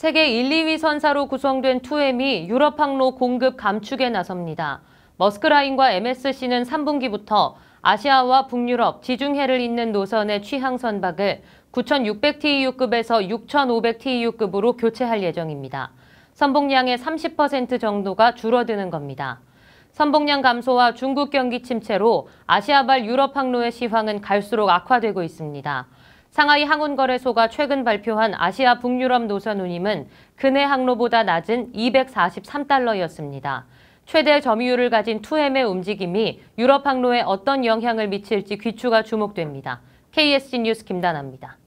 세계 1, 2위 선사로 구성된 2M이 유럽 항로 공급 감축에 나섭니다. 머스크라인과 MSC는 3분기부터 아시아와 북유럽, 지중해를 잇는 노선의 취항 선박을 9,600TEU급에서 6,500TEU급으로 교체할 예정입니다. 선봉량의 30% 정도가 줄어드는 겁니다. 선봉량 감소와 중국 경기 침체로 아시아발 유럽 항로의 시황은 갈수록 악화되고 있습니다. 상하이 항운거래소가 최근 발표한 아시아 북유럽 노선 운임은 근해 항로보다 낮은 243달러였습니다. 최대 점유율을 가진 투엠의 움직임이 유럽 항로에 어떤 영향을 미칠지 귀추가 주목됩니다. KSC 뉴스 김다나입니다.